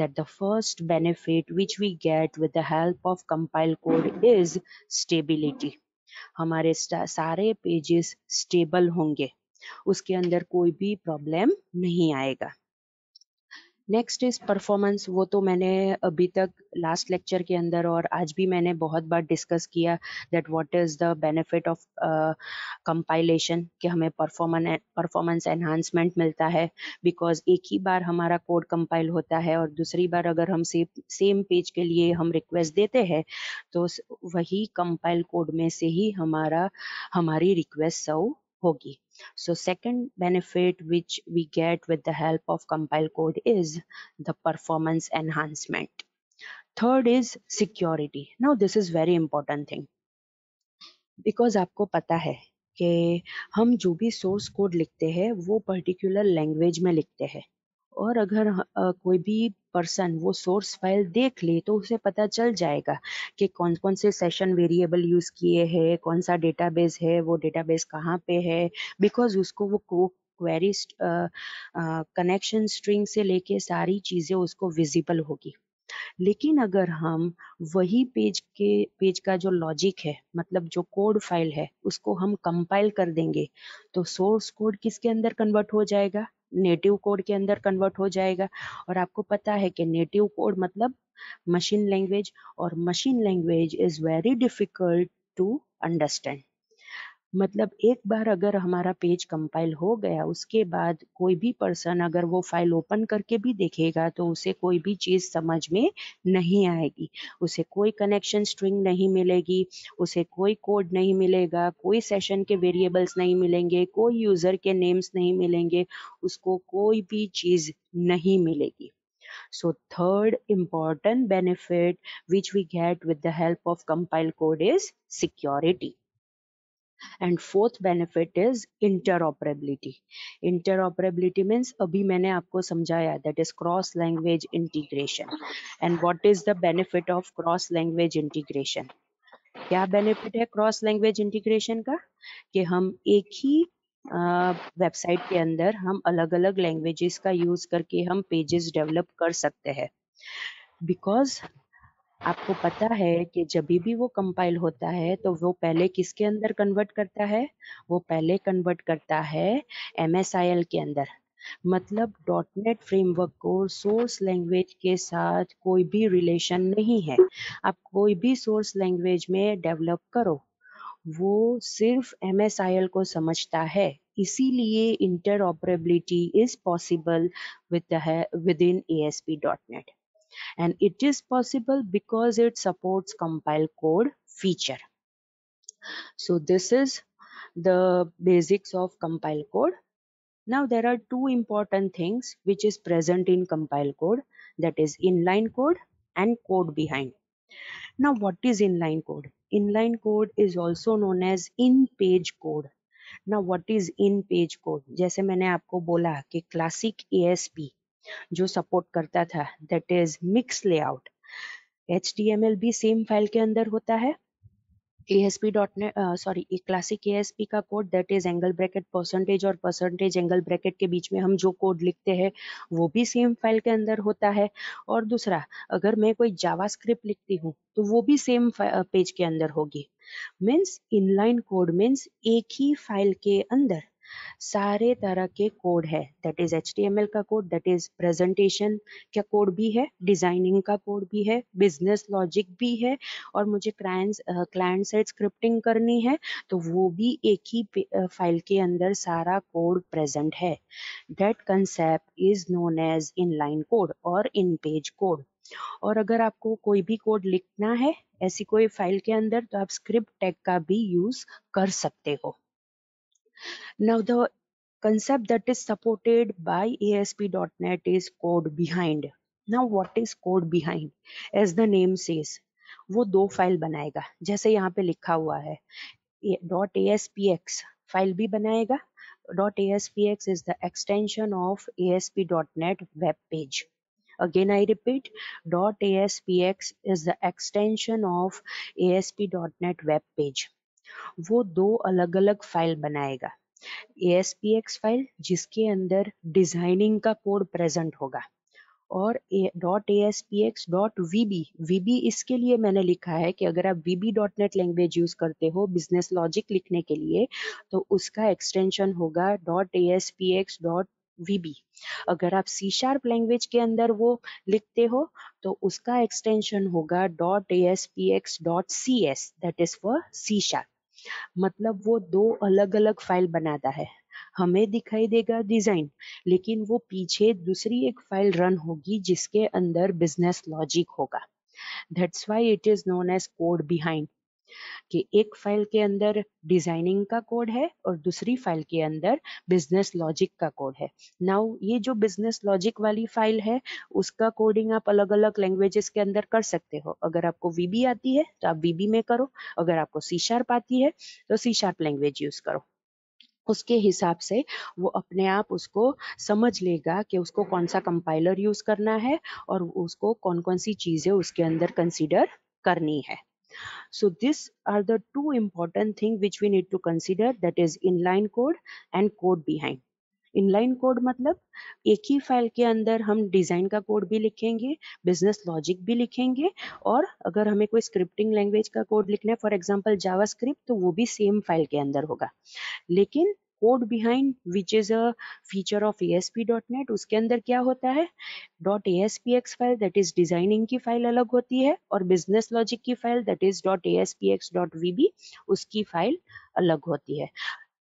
that the first benefit which we get with the help of compile code is stability. हमारे सारे पेजेस स्टेबल होंगे उसके अंदर कोई भी प्रॉब्लम नहीं आएगा नेक्स्ट इज परफॉर्मेंस वो तो मैंने अभी तक लास्ट लेक्चर के अंदर और आज भी मैंने बहुत बार डिस्कस किया that what is the benefit of compilation कि हमें परफॉर्मेंस परफॉर्मेंस एनहांसमेंट मिलता है बिकॉज एक ही बार हमारा कोड कंपाइल होता है और दूसरी बार अगर हम सेम सेम पेज के लिए हम रिक्वेस्ट देते हैं तो वही कंपाइल कोड में से ही हमारा हमारी रिक्वेस्ट सर्व होगी So second benefit which we get with the help of compile code is the performance enhancement. Third is security. Now this is very important thing because aapko pata hai ke hum jo bhi source code likhte hai wo particular language mein likhte hai और अगर कोई भी person वो source file देख ले तो उसे पता चल जाएगा कि कौन कौन से सेशन वेरिएबल यूज़ किए हैं कौन सा डेटाबेस है वो डेटाबेस कहाँ पे है बिकॉज उसको वो को क्वेरी कनेक्शन स्ट्रिंग से लेके सारी चीज़ें उसको विजिबल होगी लेकिन अगर हम वही पेज के पेज का जो लॉजिक है मतलब जो कोड फाइल है उसको हम कंपाइल कर देंगे तो सोर्स कोड किसके अंदर कन्वर्ट हो जाएगा नेटिव कोड के अंदर कन्वर्ट हो जाएगा और आपको पता है कि नेटिव कोड मतलब मशीन लैंग्वेज और machine language is very difficult to understand मतलब एक बार अगर हमारा पेज कंपाइल हो गया उसके बाद कोई भी पर्सन अगर वो फाइल ओपन करके भी देखेगा तो उसे कोई भी चीज़ समझ में नहीं आएगी उसे कोई कनेक्शन स्ट्रिंग नहीं मिलेगी उसे कोई कोड नहीं मिलेगा कोई सेशन के वेरिएबल्स नहीं मिलेंगे कोई यूज़र के नेम्स नहीं मिलेंगे उसको कोई भी चीज़ नहीं मिलेगी So third important benefit which we get with the help of compile code is security. And fourth benefit is interoperability interoperability means अभी मैंने आपको समझाया that is cross language integration and what is the benefit of cross language integration क्या benefit है cross language integration का कि हम एक ही वेबसाइट के अंदर हम अलग अलग लैंग्वेजेस का यूज करके हम पेजेस डेवलप कर सकते हैं बिकॉज आपको पता है कि जब भी वो कंपाइल होता है तो वो पहले किसके अंदर कन्वर्ट करता है वो पहले कन्वर्ट करता है एम के अंदर मतलब .NET फ्रेमवर्क को सोर्स लैंग्वेज के साथ कोई भी रिलेशन नहीं है आप कोई भी सोर्स लैंग्वेज में डेवलप करो वो सिर्फ एम को समझता है इसीलिए interoperability is possible with within A S P dot net and it is possible because it supports compile code feature so this is the basics of compile code now there are two important things which is present in compile code that is inline code and code behind now what is inline code inline code is also known as in page code now what is in page code जैसे मैंने आपको बोला कि classic ए जो support करता था that is mix layout H भी same file के अंदर होता है A S P dot net sorry एक क्लासिक ए एस पी का code that is angle bracket percentage और परसेंटेज एंगल ब्रैकेट के बीच में हम जो कोड लिखते हैं वो भी सेम फाइल के अंदर होता है और दूसरा अगर मैं कोई जावा स्क्रिप्ट लिखती हूँ तो वो भी सेम पेज के अंदर होगी मीन्स इनलाइन कोड मीन्स एक ही फाइल के अंदर सारे तरह के कोड है दैट इज एच का कोड दैट इज प्रेजेंटेशन का कोड भी है डिजाइनिंग का कोड भी है बिजनेस लॉजिक भी है और मुझे क्लाइंट क्लाइंट साइड स्क्रिप्टिंग करनी है तो वो भी एक ही फाइल के अंदर सारा कोड प्रेजेंट है that concept is known as inline code और इन पेज कोड और अगर आपको कोई भी कोड लिखना है ऐसी कोई फाइल के अंदर तो आप स्क्रिप्ट टैग का भी यूज कर सकते हो Now the concept that is supported by ASP.NET is code behind. Now what is code behind? As the name says, wo do file banayega jaise yahan pe likha hua hai .aspx file bhi banayega .aspx is the extension of asp.net web page again i repeat aspx is the extension of asp.net web page वो दो अलग अलग file बनाएगा ए file जिसके अंदर designing का code present होगा और dot A S P X dot V B V B इसके लिए मैंने लिखा है कि अगर आप V dot net language use करते हो बिजनेस लॉजिक लिखने के लिए तो उसका एक्सटेंशन होगा dot A S P X dot VB अगर आप सी शार्प लैंग्वेज के अंदर वो लिखते हो तो उसका एक्सटेंशन होगा dot A S P X dot C S that is for C sharp मतलब वो दो अलग अलग फाइल बनाता है हमें दिखाई देगा डिजाइन लेकिन वो पीछे दूसरी एक फाइल रन होगी जिसके अंदर बिजनेस लॉजिक होगा that's why it is known as code behind कि एक फाइल के अंदर डिजाइनिंग का कोड है और दूसरी फाइल के अंदर बिजनेस लॉजिक का कोड है नाउ ये जो बिजनेस लॉजिक वाली फाइल है उसका कोडिंग आप अलग अलग लैंग्वेजेस के अंदर कर सकते हो अगर आपको वीबी आती है तो आप वीबी में करो अगर आपको सी शार्प आती है तो सी शार्प लैंग्वेज यूज करो उसके हिसाब से वो अपने आप उसको समझ लेगा कि उसको कौन सा कंपाइलर यूज करना है और उसको कौन कौन सी चीजें उसके अंदर कंसिडर करनी है So these are the two important thing which we need to consider that is inline code and code behind. Inline code मतलब एक ही फाइल के अंदर हम डिज़ाइन का कोड भी लिखेंगे बिजनेस लॉजिक भी लिखेंगे और अगर हमें कोई स्क्रिप्टिंग लैंग्वेज का कोड लिखना है फॉर एग्जांपल जावा तो वो भी सेम फाइल के अंदर होगा लेकिन code behind which is a feature of dot net उसके अंदर क्या होता है dot A S P X file that is designing की फाइल अलग होती है और बिजनेस लॉजिक की file that is dot A S P X dot V B उसकी फाइल अलग होती है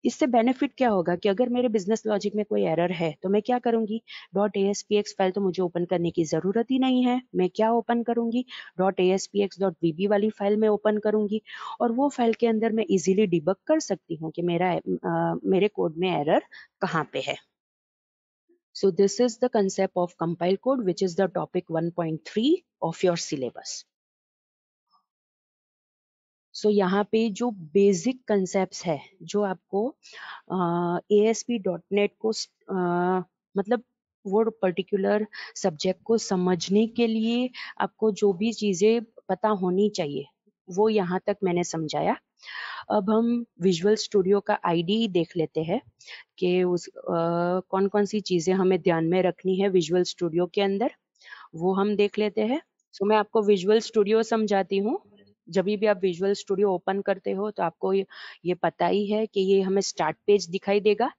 इससे बेनिफिट क्या होगा कि अगर मेरे बिजनेस लॉजिक में कोई एरर है तो मैं क्या करूंगी डॉट ए फाइल तो मुझे ओपन करने की ज़रूरत ही नहीं है मैं क्या ओपन करूंगी डॉट ए डॉट बीबी वाली फाइल में ओपन करूंगी और वो फाइल के अंदर मैं इजीली डिबक कर सकती हूँ कि मेरा आ, मेरे कोड में एरर कहाँ पे है So this is the concept of compile code, which is the topic 1.3 of your syllabus. So so, यहाँ पे जो बेसिक कंसेप्ट है जो आपको A S P dot net को uh, मतलब वो पर्टिकुलर सब्जेक्ट को समझने के लिए आपको जो भी चीज़ें पता होनी चाहिए वो यहाँ तक मैंने समझाया अब हम विजुअल स्टूडियो का आईडी देख लेते हैं कि उस कौन कौन सी चीज़ें हमें ध्यान में रखनी है विजुअल स्टूडियो के अंदर वो हम देख लेते हैं सो so, मैं आपको विजुअल स्टूडियो समझाती हूँ जब भी आप विजुअल स्टूडियो ओपन करते हो तो आपको ये पता ही है कि ये हमें स्टार्ट पेज दिखाई देगा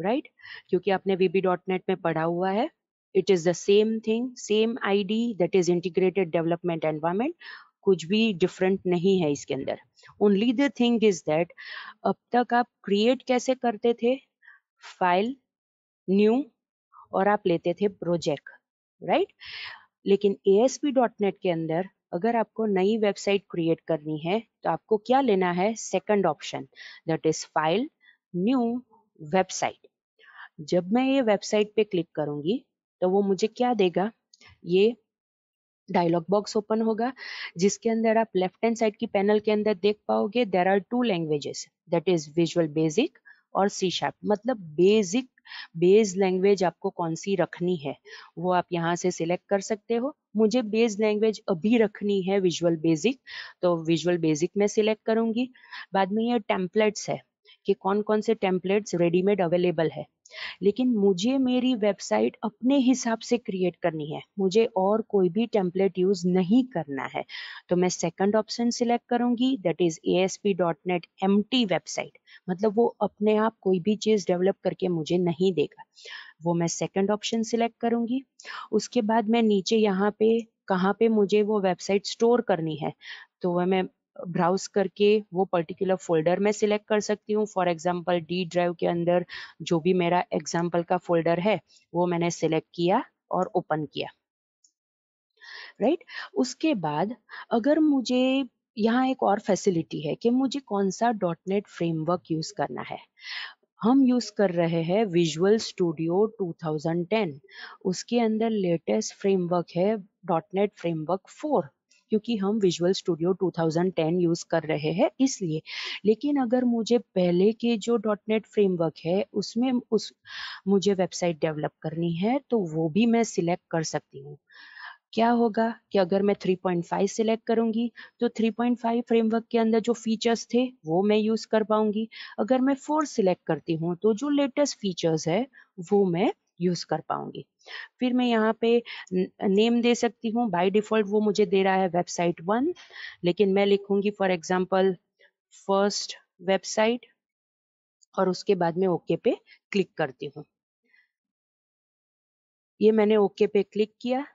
राइट right? क्योंकि आपने वीबी डॉट नेट में पढ़ा हुआ है it is the same thing same IDE that is integrated development environment कुछ भी डिफरेंट नहीं है इसके अंदर only the thing is that अब तक आप क्रिएट कैसे करते थे फाइल न्यू और आप लेते थे प्रोजेक्ट राइट right? लेकिन ए के अंदर अगर आपको नई वेबसाइट क्रिएट करनी है तो आपको क्या लेना है second option that is file new website जब मैं ये वेबसाइट पे क्लिक करूंगी तो वो मुझे क्या देगा ये डायलॉग बॉक्स ओपन होगा जिसके अंदर आप लेफ्ट हैंड साइड की पैनल के अंदर देख पाओगे there are two languages that is visual basic और सी शार्प मतलब बेसिक बेस लैंग्वेज आपको कौन सी रखनी है वो आप यहाँ से सिलेक्ट कर सकते हो मुझे बेस लैंग्वेज अभी रखनी है विजुअल बेसिक तो विजुअल बेसिक में सिलेक्ट करूंगी बाद में ये टेम्पलेट्स है कि कौन कौन से टेम्पलेट्स रेडीमेड अवेलेबल है लेकिन मुझे मेरी वेबसाइट अपने हिसाब से क्रिएट करनी है मुझे और कोई भी टेम्पलेट यूज नहीं करना है तो मैं सेकंड ऑप्शन सिलेक्ट करूंगी that is A S P dot net empty website मतलब वो अपने आप कोई भी चीज़ डेवलप करके मुझे नहीं देगा वो मैं सेकंड ऑप्शन सिलेक्ट करूंगी उसके बाद मैं नीचे यहाँ पे कहाँ पे मुझे वो वेबसाइट स्टोर करनी है तो वह मैं ब्राउज करके वो पर्टिकुलर फोल्डर में सिलेक्ट कर सकती हूँ फॉर एग्जाम्पल डी ड्राइव के अंदर जो भी मेरा एग्जाम्पल का फोल्डर है वो मैंने सिलेक्ट किया और ओपन किया राइट right? उसके बाद अगर मुझे यहाँ एक और फैसिलिटी है कि मुझे कौन सा डॉटनेट फ्रेमवर्क यूज करना है हम यूज कर रहे हैं विजुअल स्टूडियो 2010 उसके अंदर लेटेस्ट फ्रेमवर्क है डॉटनेट फ्रेमवर्क फोर क्योंकि हम विजुअल स्टूडियो 2010 यूज़ कर रहे हैं इसलिए लेकिन अगर मुझे पहले के जो डॉट नेट फ्रेमवर्क है उसमें उस मुझे वेबसाइट डेवलप करनी है तो वो भी मैं सिलेक्ट कर सकती हूँ क्या होगा कि अगर मैं 3.5 सिलेक्ट करूंगी तो 3.5 फ्रेमवर्क के अंदर जो फीचर्स थे वो मैं यूज़ कर पाऊंगी अगर मैं 4 सिलेक्ट करती हूँ तो जो लेटेस्ट फीचर्स है वो मैं यूज़ कर पाऊंगी फिर मैं यहाँ पे नेम दे सकती हूँ बाय डिफॉल्ट वो मुझे दे रहा है वेबसाइट वन लेकिन मैं लिखूंगी फॉर एग्जाम्पल फर्स्ट वेबसाइट और उसके बाद में ओके पे क्लिक करती हूँ ये मैंने ओके पे क्लिक किया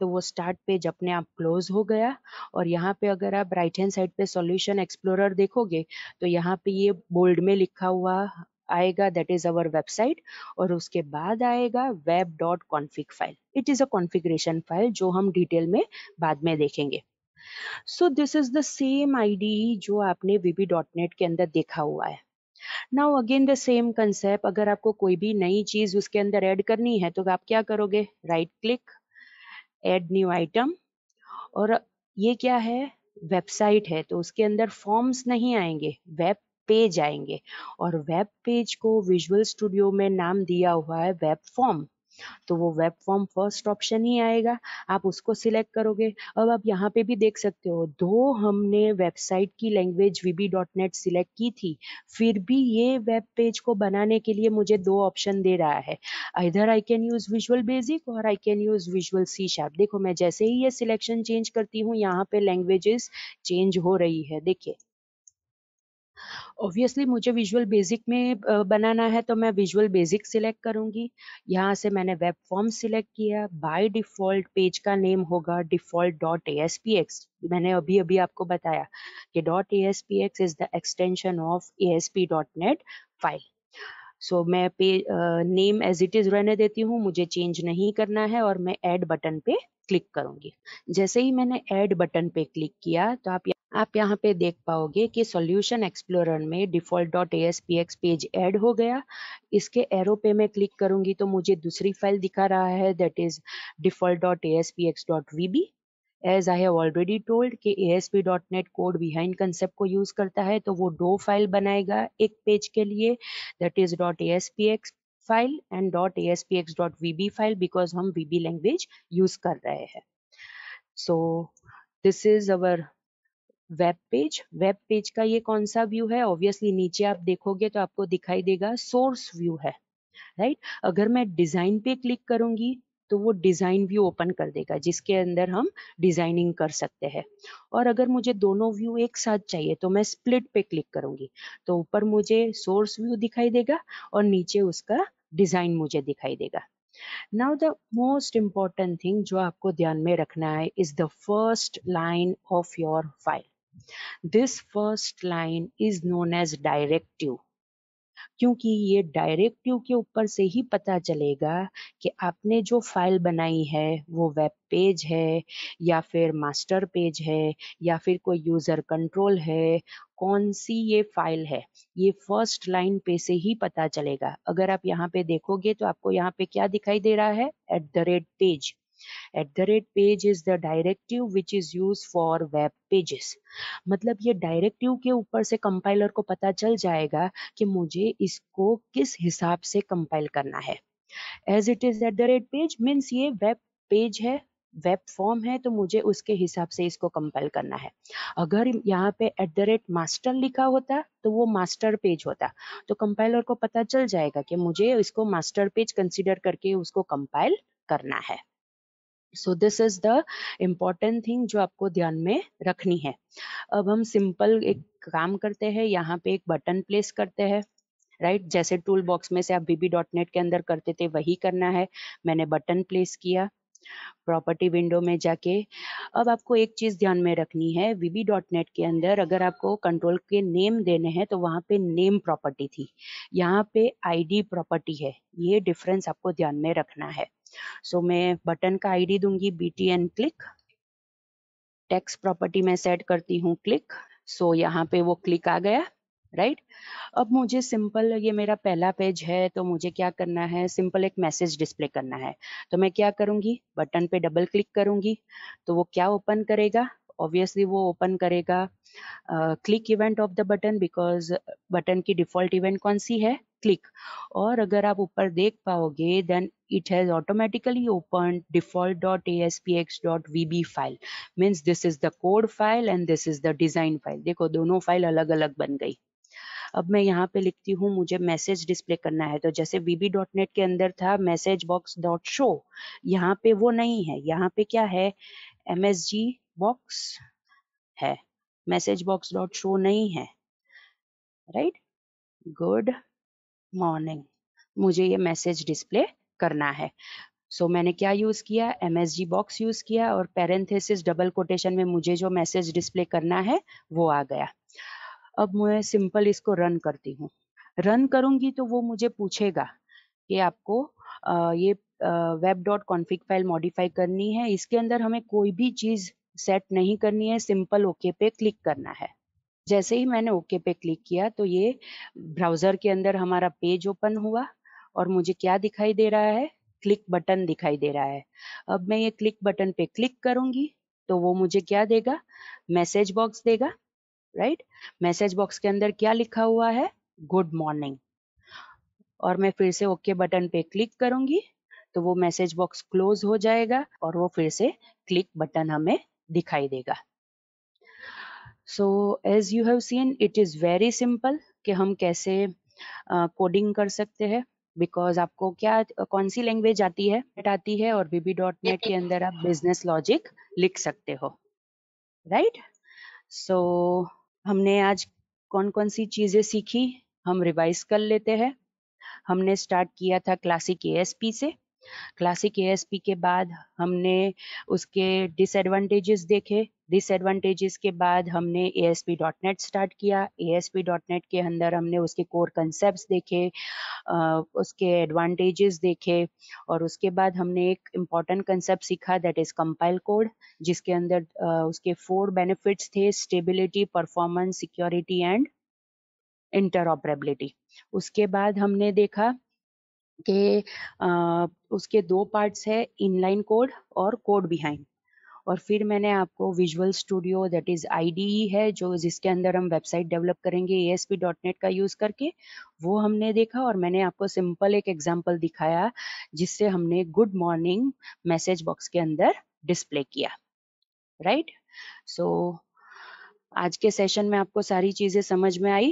तो वो स्टार्ट पेज अपने आप क्लोज हो गया और यहाँ पे अगर आप राइट हैंड साइड पे सॉल्यूशन एक्सप्लोरर देखोगे तो यहाँ पे ये बोल्ड में लिखा हुआ आएगा दैट इज अवर वेबसाइट और उसके बाद आएगा web dot config file it is a configuration file जो हम डिटेल में बाद में देखेंगे so this is the same IDE जो आपने वीबी डॉट नेट के अंदर देखा हुआ है now again the same concept अगर आपको कोई भी नई चीज उसके अंदर ऐड करनी है तो आप क्या करोगे right click add new item और ये क्या है वेबसाइट है तो उसके अंदर फॉर्म्स नहीं आएंगे वेब पेज आएंगे और वेब पेज को विजुअल स्टूडियो में नाम दिया हुआ है वेब फॉर्म तो वो वेब फॉर्म फर्स्ट ऑप्शन ही आएगा आप उसको सिलेक्ट करोगे अब आप यहाँ पे भी देख सकते हो दो हमने वेबसाइट की language VB dot net select की थी फिर भी ये वेब पेज को बनाने के लिए मुझे दो ऑप्शन दे रहा है इधर I can use visual basic और I can use visual C sharp देखो मैं जैसे ही ये सिलेक्शन चेंज करती हूँ यहाँ पे लैंग्वेजेस चेंज हो रही है देखिये ऑब्वियसली मुझे विजुअल बेसिक में बनाना है तो मैं विजुअल बेसिक सिलेक्ट करूंगी यहाँ से मैंने वेब फॉर्म सिलेक्ट किया बाय डिफ़ॉल्ट पेज का नेम होगा default dot A S P X मैंने अभी अभी आपको बताया कि dot A S P X is the extension of A S P dot net file so मैं पे नेम एज इट इज़ रहने देती हूँ मुझे चेंज नहीं करना है और मैं ऐड बटन पे क्लिक करूंगी जैसे ही मैंने ऐड बटन पे क्लिक किया तो आप आप यहाँ पे देख पाओगे कि सॉल्यूशन एक्सप्लोरर में default dot X page add हो गया इसके एरो पे मैं क्लिक करूंगी तो मुझे दूसरी फाइल दिखा रहा है that is default dot X dot B as I have already told कि A S P dot net code behind concept को यूज़ करता है तो वो दो फाइल बनाएगा एक पेज के लिए that is dot A S P X file and dot A S P X dot V B file because हम वी बी लैंग्वेज यूज़ कर रहे हैं so this is our web page web page का ये कौन सा view है obviously नीचे आप देखोगे तो आपको दिखाई देगा सोर्स व्यू है राइट right? अगर मैं डिजाइन पे क्लिक करूंगी तो वो डिजाइन व्यू ओपन कर देगा जिसके अंदर हम डिजाइनिंग कर सकते हैं और अगर मुझे दोनों व्यू एक साथ चाहिए तो मैं स्प्लिट पे क्लिक करूंगी तो ऊपर मुझे सोर्स व्यू दिखाई देगा और नीचे उसका डिजाइन मुझे दिखाई देगा now the most important thing जो आपको ध्यान में रखना है is the first line of your file this first line is known as directive क्योंकि ये डायरेक्टिव के ऊपर से ही पता चलेगा कि आपने जो फाइल बनाई है वो वेब पेज है या फिर मास्टर पेज है या फिर कोई यूज़र कंट्रोल है कौन सी ये फाइल है ये फर्स्ट लाइन पे से ही पता चलेगा अगर आप यहाँ पे देखोगे तो आपको यहाँ पे क्या दिखाई दे रहा है at the rate page at the rate page is the directive which is use for web pages मतलब ये डायरेक्टिव के ऊपर से कंपाइलर को पता चल जाएगा कि मुझे इसको किस हिसाब से कंपाइल करना है as it is at the rate page means ये वेब पेज है वेब फॉर्म है तो मुझे उसके हिसाब से इसको कंपाइल करना है अगर यहाँ पे एट द रेट मास्टर लिखा होता तो वो मास्टर पेज होता तो कंपाइलर को पता चल जाएगा कि मुझे इसको मास्टर पेज कंसिडर करके उसको कंपाइल करना है so this is the important thing जो आपको ध्यान में रखनी है अब हम सिंपल एक काम करते हैं यहाँ पे एक बटन प्लेस करते हैं राइट right? जैसे टूल बॉक्स में से आप बीबी डॉट नेट के अंदर करते थे वही करना है मैंने बटन प्लेस किया प्रॉपर्टी विंडो में जाके अब आपको एक चीज ध्यान में रखनी है वीबी डॉट नेट के अंदर अगर आपको कंट्रोल के नेम देने हैं तो वहां पे नेम प्रॉपर्टी थी यहाँ पे आईडी प्रॉपर्टी है ये डिफरेंस आपको ध्यान में रखना है सो so, मैं बटन का आईडी दूंगी B T N click text property में सेट करती हूँ क्लिक सो यहाँ पे वो क्लिक आ गया राइट right? अब मुझे सिंपल ये मेरा पहला पेज है तो मुझे क्या करना है सिंपल एक मैसेज डिस्प्ले करना है तो मैं क्या करूंगी बटन पे डबल क्लिक करूंगी तो वो क्या ओपन करेगा ऑब्वियसली वो ओपन करेगा click event of the button because button की डिफॉल्ट इवेंट कौन सी है क्लिक और अगर आप ऊपर देख पाओगे then P X dot V B file means this is the code file and this is the design file देखो दोनों फाइल अलग अलग बन गई अब मैं यहाँ पे लिखती हूँ मुझे मैसेज डिस्प्ले करना है तो जैसे डॉट नेट के अंदर था मैसेज बॉक्स डॉट शो यहाँ पे वो नहीं है यहाँ पे क्या है एम एस जी बॉक्स है मैसेज बॉक्स डॉट शो नहीं है राइट गुड मॉर्निंग मुझे ये मैसेज डिस्प्ले करना है सो so, मैंने क्या यूज़ किया M S G box use किया और पेरेंथेसिस डबल कोटेशन में मुझे जो मैसेज डिस्प्ले करना है वो आ गया अब मैं सिंपल इसको रन करती हूँ रन करूंगी तो वो मुझे पूछेगा कि आपको आ, ये web dot config file modify करनी है इसके अंदर हमें कोई भी चीज़ सेट नहीं करनी है सिंपल ओके पे क्लिक करना है जैसे ही मैंने ओके पे क्लिक किया तो ये ब्राउज़र के अंदर हमारा पेज ओपन हुआ और मुझे क्या दिखाई दे रहा है क्लिक बटन दिखाई दे रहा है अब मैं ये क्लिक बटन पे क्लिक करूंगी तो वो मुझे क्या देगा मैसेज बॉक्स देगा राइट मैसेज बॉक्स के अंदर क्या लिखा हुआ है गुड मॉर्निंग और मैं फिर से ओके बटन पे क्लिक करूंगी तो वो मैसेज बॉक्स क्लोज हो जाएगा और वो फिर से क्लिक बटन हमें दिखाई देगा so as you have seen it is very simple कि हम कैसे कोडिंग uh, कर सकते हैं बिकॉज आपको क्या कौन सी लैंग्वेज आती है आती है और बीबी डॉट नेट के अंदर आप बिजनेस लॉजिक लिख सकते हो राइट right? सो so, हमने आज कौन कौन सी चीज़ें सीखी हम रिवाइज कर लेते हैं हमने स्टार्ट किया था क्लासिक एएसपी से क्लासिक ए के बाद हमने उसके डिसएडवांटेजेस देखे डिसएडवांटेजेस के बाद हमने A S P dot net start किया ए डॉट नेट के अंदर हमने उसके कोर कंसेप्ट देखे उसके एडवांटेजेस देखे और उसके बाद हमने एक इम्पॉर्टेंट कंसेप्ट सीखा दैट इज कंपाइल कोड जिसके अंदर उसके फोर बेनिफिट्स थे stability performance security and interoperability उसके बाद हमने देखा के आ, उसके दो पार्ट्स है इनलाइन कोड और कोड बिहाइंड और फिर मैंने आपको visual studio that is IDE है जो जिसके अंदर हम वेबसाइट डेवलप करेंगे ए का यूज़ करके वो हमने देखा और मैंने आपको सिंपल एक एग्जांपल दिखाया जिससे हमने गुड मॉर्निंग मैसेज बॉक्स के अंदर डिस्प्ले किया राइट right? सो so, आज के सेशन में आपको सारी चीज़ें समझ में आई